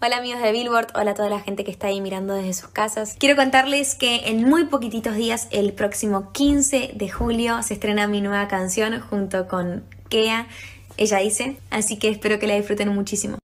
Hola amigos de Billboard, hola a toda la gente que está ahí mirando desde sus casas. Quiero contarles que en muy poquititos días, el próximo 15 de julio, se estrena mi nueva canción junto con Kea, ella dice, así que espero que la disfruten muchísimo.